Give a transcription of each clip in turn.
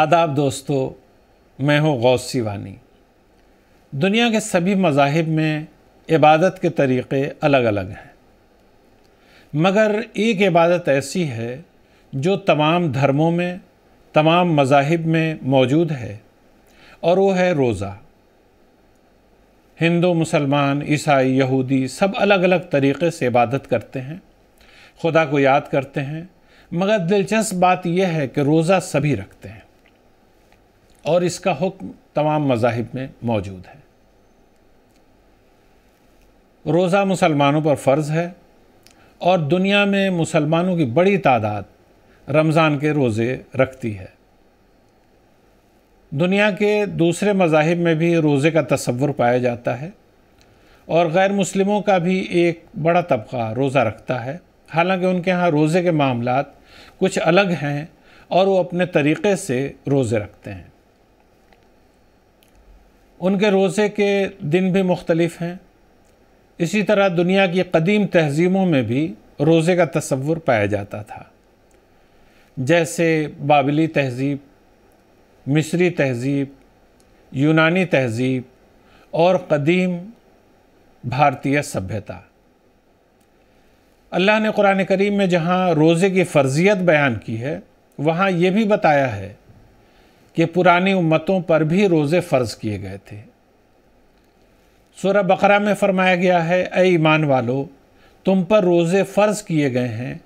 आदाब दोस्तों मैं हूँ गौस सिवानी दुनिया के सभी मज़ाहिब में इबादत के तरीक़े अलग अलग हैं मगर एक इबादत ऐसी है जो तमाम धर्मों में तमाम मज़ाहिब में मौजूद है और वो है रोज़ा हिंदू मुसलमान ईसाई यहूदी सब अलग अलग तरीक़े से इबादत करते हैं खुदा को याद करते हैं मगर दिलचस्प बात यह है कि रोज़ा सभी रखते हैं और इसका हुक्म तमाम मजाहिब में मौजूद है रोज़ा मुसलमानों पर फ़र्ज़ है और दुनिया में मुसलमानों की बड़ी तादाद रमज़ान के रोज़े रखती है दुनिया के दूसरे मजाहिब में भी रोज़े का तस्वुर पाया जाता है और गैर मुस्लिमों का भी एक बड़ा तबका रोज़ा रखता है हालांकि उनके यहाँ रोज़े के मामला कुछ अलग हैं और वो अपने तरीक़े से रोज़े रखते हैं उनके रोज़े के दिन भी मुख्तलिफ हैं इसी तरह दुनिया की कदीम तहजीबों में भी रोज़े का तस्वुर पाया जाता था जैसे बाबली तहज़ीब मिस्री तहज़ीब यूनानी तहज़ीब और कदीम भारतीय सभ्यता अल्लाह ने कुरान करीम में जहाँ रोज़े की फ़र्जियत बयान की है वहाँ ये भी बताया है कि पुरानी उम्मतों पर भी रोज़े फ़र्ज़ किए गए थे सूरह बकरा में फरमाया गया है ए ईमान वालो तुम पर रोज़े फ़र्ज़ किए गए हैं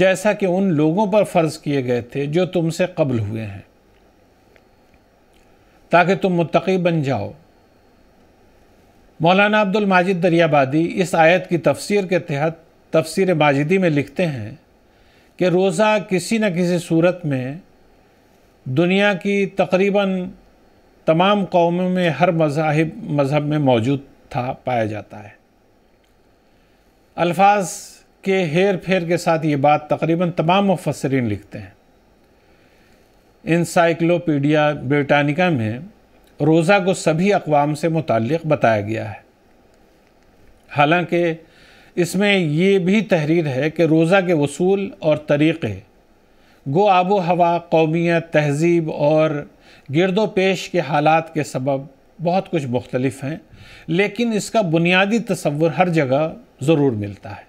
जैसा कि उन लोगों पर फ़र्ज़ किए गए थे जो तुमसे कबल हुए हैं ताकि तुम मुतकी बन जाओ मौलाना अब्दुल माजिद दरियाबादी इस आयत की तफसीर के तहत तफसीर माजिदी में लिखते हैं कि रोज़ा किसी न किसी सूरत में दुनिया की तकरीबन तमाम कौमों में हर मजाहब मज़हब में मौजूद था पाया जाता है अल्फाज के हेर फेर के साथ ये बात तकरीबन तमाम मुफसरीन लिखते हैं इंसाइक्लोपीडिया ब्रिटानिका में रोज़ा को सभी अकवाम से मुतक़ बताया गया है हालांकि इसमें ये भी तहरीर है कि रोज़ा के वसूल और तरीक़े गो आबो हवा कौमियत तहज़ीब और गिरदो पेश के हालात के सबब बहुत कुछ मुख्तलफ हैं लेकिन इसका बुनियादी तस्वुर हर जगह ज़रूर मिलता है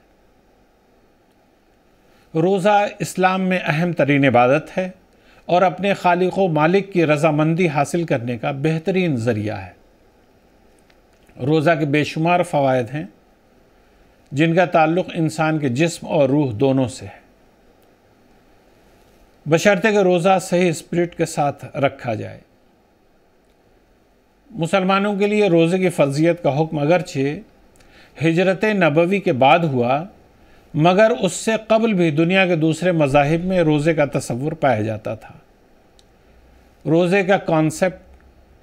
रोज़ा इस्लाम में अहम तरीन इबादत है और अपने खालिक मालिक की रजामंदी हासिल करने का बेहतरीन ज़रिया है रोज़ा के बेशुमार फ़वाद हैं जिनका ताल्लुक़ इंसान के जिस्म और रूह दोनों से है बशर्ते के रोज़ा सही स्पिरिट के साथ रखा जाए मुसलमानों के लिए रोज़े की फर्जियत का हुक्म अगरचे हिजरत नबवी के बाद हुआ मगर उससे कबल भी दुनिया के दूसरे मजाहब में रोज़े का तस्वुर पाया जाता था रोज़े का कॉन्सेप्ट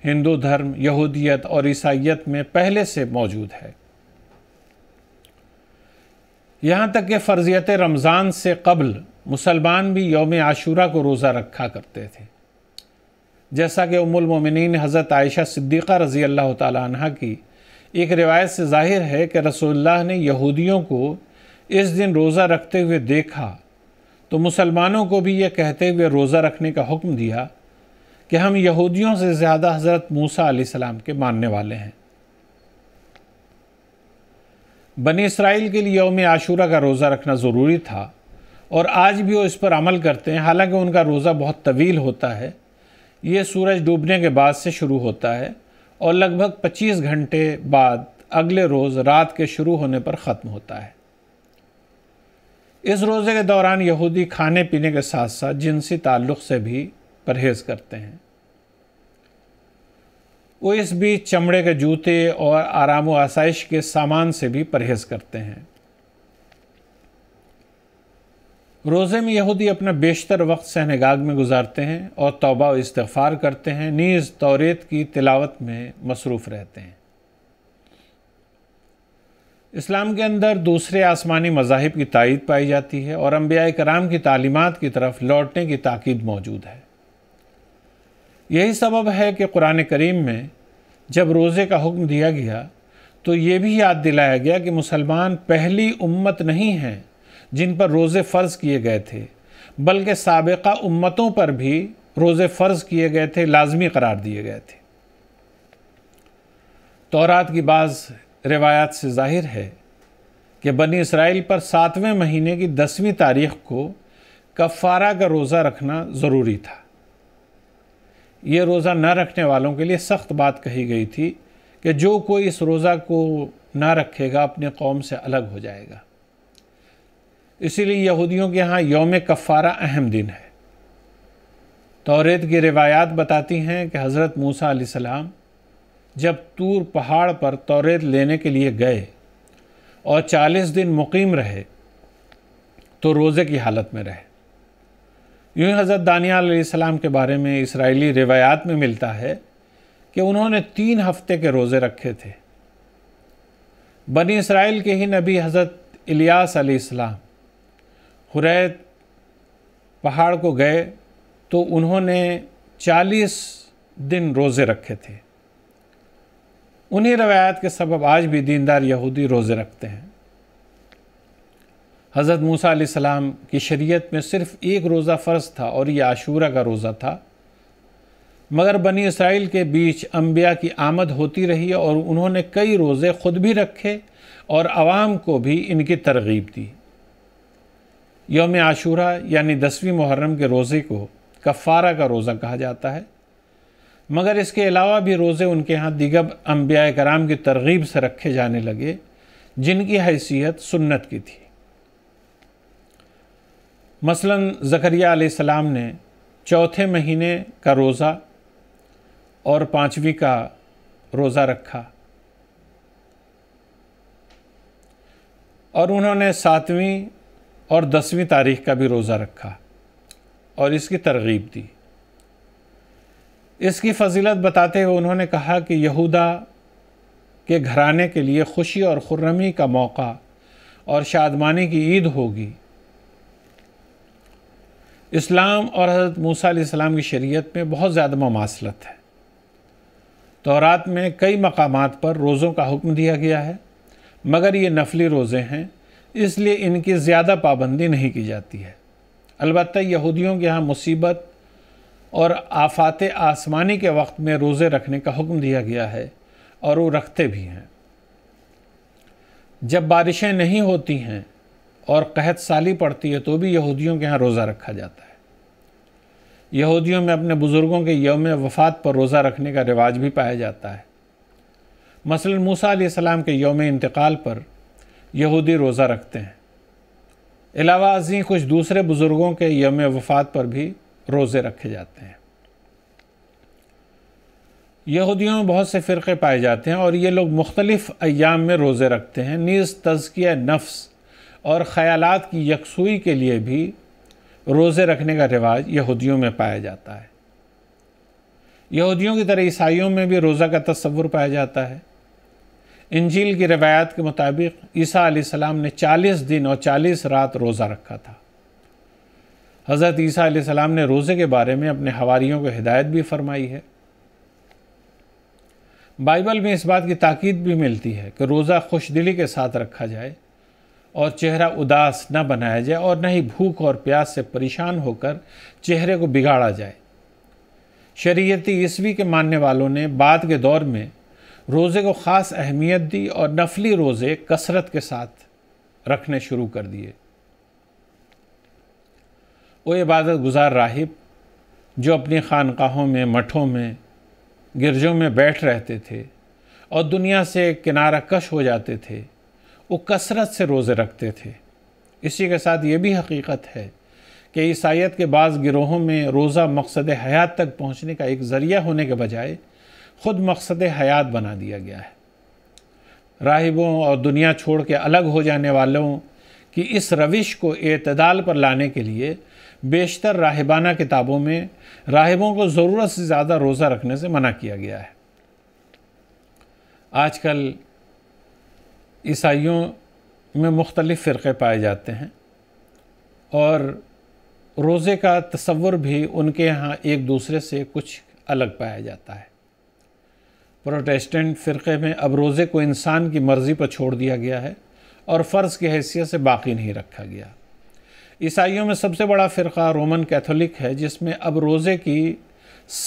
हिंदू धर्म यहूदियत और ईसाइत में पहले से मौजूद है यहाँ तक कि फ़र्जियत रमज़ान से कबल मुसलमान भी योम आशूरा को रोज़ा रखा करते थे जैसा कि उमुलमिन हज़रत आयशा सिद्दीक़ा रज़ी अल्लाह तह की एक रिवायत से ज़ाहिर है कि रसोल्ला ने यहूदियों को इस दिन रोज़ा रखते हुए देखा तो मुसलमानों को भी ये कहते हुए रोज़ा रखने का हुक्म दिया कि हम यहूदियों से ज़्यादा हज़रत मूसा सलाम के मानने वाले हैं बनी इसराइल के लिए योम आशूरा का रोज़ा रखना ज़रूरी था और आज भी वो इस पर अमल करते हैं हालांकि उनका रोज़ा बहुत तवील होता है ये सूरज डूबने के बाद से शुरू होता है और लगभग 25 घंटे बाद अगले रोज़ रात के शुरू होने पर ख़त्म होता है इस रोज़े के दौरान यहूदी खाने पीने के साथ साथ जिनसी ताल्लुक़ से भी परहेज़ करते हैं वो इस बीच चमड़े के जूते और आराम व आसाइश के सामान से भी परहेज करते हैं रोज़े में यहूदी अपना बेशतर वक्त सहनगाग में गुजारते हैं और तौबा इस्तफ़ार करते हैं नीज़ तौरेत की तिलावत में मसरूफ़ रहते हैं इस्लाम के अंदर दूसरे आसमानी मजाहब की तइद पाई जाती है और अम्बिया कराम की तालीमत की तरफ लौटने की ताकीद मौजूद है यही सबब है कि कुरान करीम में जब रोज़े का हुक्म दिया गया तो ये भी याद दिलाया गया कि मुसलमान पहली उम्मत नहीं हैं जिन पर रोज़े फ़र्ज़ किए गए थे बल्कि सबका उम्मतों पर भी रोज़े फ़र्ज़ किए गए थे लाजमी करार दिए गए थे तोरात की बाज़ रिवायात से ज़ाहिर है कि बनी इसराइल पर सातवें महीने की दसवीं तारीख को कफ़ारा का रोज़ा रखना ज़रूरी था ये रोज़ा न रखने वालों के लिए सख्त बात कही गई थी कि जो कोई इस रोज़ा को ना रखेगा अपने कौम से अलग हो जाएगा इसीलिए यहूदियों के यहाँ योम कफ़ारा अहम दिन है तोरेत की रिवायात बताती हैं कि हज़रत मूसा सलाम जब तूर पहाड़ पर तोरेत लेने के लिए गए और चालीस दिन मुकीम रहे तो रोज़े की हालत में रहे यूँ हज़रत दानियाल के बारे में इसराइली रिवायात में मिलता है कि उन्होंने तीन हफ्ते के रोज़े रखे थे बनी इसराइल के ही नबी हज़रत इलियास अलैहिस्सलाम हुरैत पहाड़ को गए तो उन्होंने चालीस दिन रोज़े रखे थे उन्हीं रवायात के सबब आज भी दीनदार यहूदी रोज़े रखते हैं हज़रत मूसा सलाम की शरीयत में सिर्फ़ एक रोज़ा फ़र्ज़ था और यह आशूरा का रोज़ा था मगर बनी इसराइल के बीच अम्बिया की आमद होती रही और उन्होंने कई रोज़े ख़ुद भी रखे और आवाम को भी इनकी तरगीब दी योम आशूरा यानी दसवीं मुहर्रम के रोज़े को कफ़ारा का रोज़ा कहा जाता है मगर इसके अलावा भी रोज़े उनके यहाँ दिगब अम्बिया कराम की तरगीब से रखे जाने लगे जिनकी हैसियत सुन्नत की थी मसलन ज़करिया सलाम ने चौथे महीने का रोज़ा और पाँचवीं का रोज़ा रखा और उन्होंने सातवीं और दसवीं तारीख का भी रोज़ा रखा और इसकी तरगीब दी इसकी फजीलत बताते हुए उन्होंने कहा कि यहूदा के घराने के लिए खुशी और खुर्रमी का मौका और शादमानी की ईद होगी इस्लाम और हज़रत मूसा इस्लाम की शरीयत में बहुत ज़्यादा ममासलत है तोरात में कई मकाम पर रोज़ों का हुक्म दिया गया है मगर ये नफली रोज़े हैं इसलिए इनकी ज़्यादा पाबंदी नहीं की जाती है अलबत् यहूदियों के यहाँ मुसीबत और आफात आसमानी के वक्त में रोज़े रखने का हुक्म दिया गया है और वो रखते भी हैं जब बारिशें नहीं होती हैं और कहत साली पड़ती है तो भी यहूदियों के यहाँ रोज़ा रखा जाता है यहूदियों में अपने बुज़ुर्गों के यौम वफ़ात पर रोज़ा रखने का रिवाज भी पाया जाता है मसल मूसा सलाम के यौम इंतकाल पर यहूदी रोज़ा रखते हैं अलावा अजी कुछ दूसरे बुज़ुर्गों के यम वफ़ात पर भी रोज़े रखे जाते हैं यहूदियों में बहुत से फ़िरक़े पाए जाते हैं और ये लोग मुख्तलिफ़ अयाम में रोज़े रखते हैं नीज़ तज़किया नफ्स और ख़यालात की यकसुई के लिए भी रोज़े रखने का रिवाज यहूदियों में पाया जाता है यहूदियों की तरह ईसाइयों में भी रोज़ा का तस्वुर पाया जाता है इंजील की रवायत के मुताबिक ईसा सलाम ने 40 दिन और 40 रात रोज़ा रखा था हज़रत ईसा सलाम ने रोज़े के बारे में अपने हवारीयों को हिदायत भी फरमाई है बाइबल में इस बात की ताकीद भी मिलती है कि रोज़ा खुश दिली के साथ रखा जाए और चेहरा उदास न बनाया जाए और न ही भूख और प्यास से परेशान होकर चेहरे को बिगाड़ा जाए शरीयती ईस्वी के मानने वालों ने बाद के दौर में रोज़े को ख़ास अहमियत दी और नफली रोज़े कसरत के साथ रखने शुरू कर दिए वो इबादत गुजार राहिब जो अपनी खानकाहों में मठों में गिरजों में बैठ रहते थे और दुनिया से किनारा कश हो जाते थे वो कसरत से रोज़े रखते थे इसी के साथ ये भी हकीकत है कि ईसाइत के बाद गिरोहों में रोज़ा मकसद हयात तक पहुँचने का एक ज़रिया होने के बजाय ख़ुद मकसद हयात बना दिया गया है राहिबों और दुनिया छोड़ के अलग हो जाने वालों की इस रविश को अतदाल पर लाने के लिए बेशतर राहिबाना किताबों में राहिबों को ज़रूरत से ज़्यादा रोज़ा रखने से मना किया गया है आजकल ईसाइयों में मुख्तलिफ़ फ़िरक़े पाए जाते हैं और रोज़े का तस्वुर भी उनके यहाँ एक दूसरे से कुछ अलग पाया जाता है प्रोटेस्टेंट फ़िरक़े में अब रोज़े को इंसान की मर्ज़ी पर छोड़ दिया गया है और फ़र्ज़ की हैसियत से बाकी नहीं रखा गया ईसाइयों में सबसे बड़ा फ़िरका रोमन कैथोलिक है जिसमें अब रोज़े की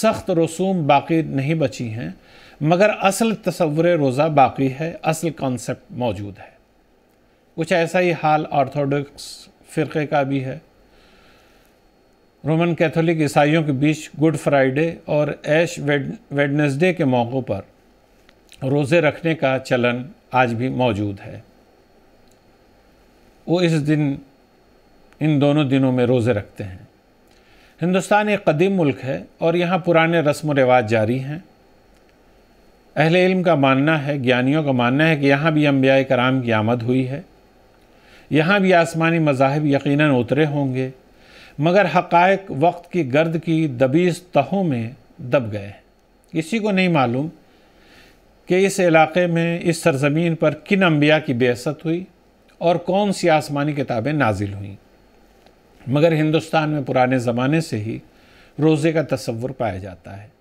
सख्त रसूम बाकी नहीं बची हैं मगर असल तस्वुर रोज़ा बाकी है असल कॉन्सेप्ट मौजूद है कुछ ऐसा ही हाल ऑर्थोडॉक्स फ़िरक़े का भी है रोमन कैथोलिक ईसाइयों के बीच गुड फ्राइडे और ऐश वेडनेसडे के मौक़ों पर रोज़े रखने का चलन आज भी मौजूद है वो इस दिन इन दोनों दिनों में रोज़े रखते हैं हिंदुस्तान एक कदीम मुल्क है और यहाँ पुराने रस्म व रिवाज जारी हैं अहल इल्म का मानना है ज्ञानियों का मानना है कि यहाँ भी अम्बिया कराम की आमद हुई है यहाँ भी आसमानी मजाहब यकीनन उतरे होंगे मगर हकायक वक्त की गर्द की दबीज तहों में दब गए किसी को नहीं मालूम कि इस इलाके में इस सरजमीन पर किन अम्बिया की बेसत हुई और कौन सी आसमानी किताबें नाजिल हुईं मगर हिंदुस्तान में पुराने ज़माने से ही रोज़े का तस्वुर पाया जाता है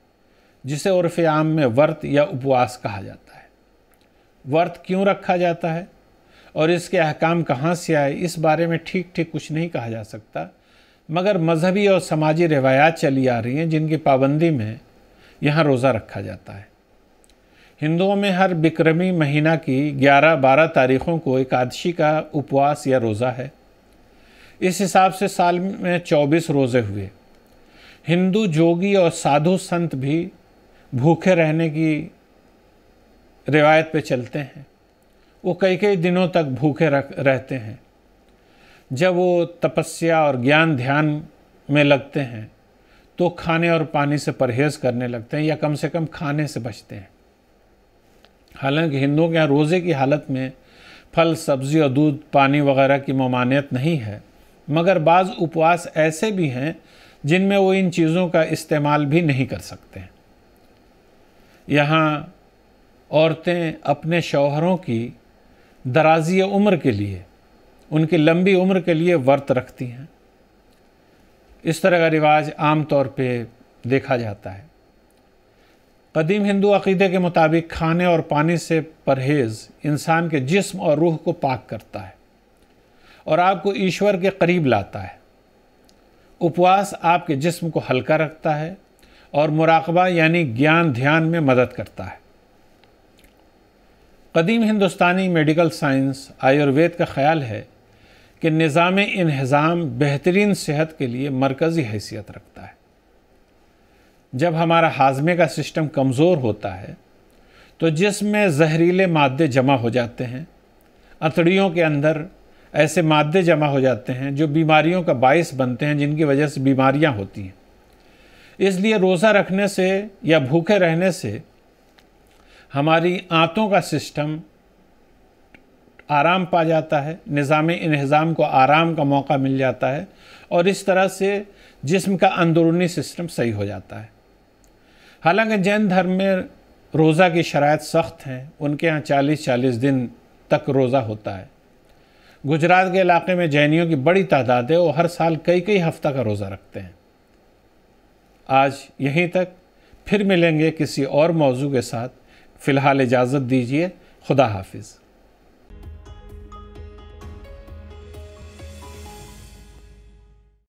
जिसे आम में व्रत या उपवास कहा जाता है व्रत क्यों रखा जाता है और इसके अहकाम कहाँ से आए इस बारे में ठीक ठीक कुछ नहीं कहा जा सकता मगर मजहबी और समाजी रिवायात चली आ रही हैं जिनकी पाबंदी में यहाँ रोज़ा रखा जाता है हिंदुओं में हर बिक्रमी महीना की 11-12 तारीखों को एकादशी का उपवास या रोज़ा है इस हिसाब से साल में 24 रोज़े हुए हिंदू जोगी और साधु संत भी भूखे रहने की रिवायत पे चलते हैं वो कई कई दिनों तक भूखे रख रहते हैं जब वो तपस्या और ज्ञान ध्यान में लगते हैं तो खाने और पानी से परहेज करने लगते हैं या कम से कम खाने से बचते हैं हालांकि हिंदुओं के यहाँ रोज़े की हालत में फल सब्जी और दूध पानी वगैरह की ममानियत नहीं है मगर बाज़ उपवास ऐसे भी हैं जिनमें वो इन चीज़ों का इस्तेमाल भी नहीं कर सकते हैं यहाँ औरतें अपने शौहरों की दराजी उम्र के लिए उनकी लंबी उम्र के लिए वर्त रखती हैं इस तरह का रिवाज आम तौर पे देखा जाता है कदीम हिंदू अकीदे के मुताबिक खाने और पानी से परहेज़ इंसान के जिस्म और रूह को पाक करता है और आपको ईश्वर के करीब लाता है उपवास आपके जिस्म को हल्का रखता है और मुराकबा यानी ज्ञान ध्यान में मदद करता है कदीम हिंदुस्तानी मेडिकल साइंस आयुर्वेद का ख्याल है कि निज़ाम इन्हज़ाम बेहतरीन सेहत के लिए मरकज़ी हैसियत रखता है जब हमारा हाजमे का सिस्टम कमज़ोर होता है तो जिसमें जहरीले मादे जमा हो जाते हैं अतड़ियों के अंदर ऐसे मादे जमा हो जाते हैं जो बीमारियों का बायस बनते हैं जिनकी वजह से बीमारियां होती हैं इसलिए रोज़ा रखने से या भूखे रहने से हमारी आंतों का सिस्टम आराम पा जाता है निज़ाम इन्हज़ाम को आराम का मौका मिल जाता है और इस तरह से जिस्म का अंदरूनी सिस्टम सही हो जाता है हालांकि जैन धर्म में रोज़ा की शरात सख्त हैं उनके यहाँ चालीस चालीस दिन तक रोज़ा होता है गुजरात के इलाके में जैनियों की बड़ी तादाद है वो हर साल कई कई हफ्ता का रोज़ा रखते हैं आज यहीं तक फिर मिलेंगे किसी और मौजू के साथ फ़िलहाल इजाज़त दीजिए खुदा हाफिज़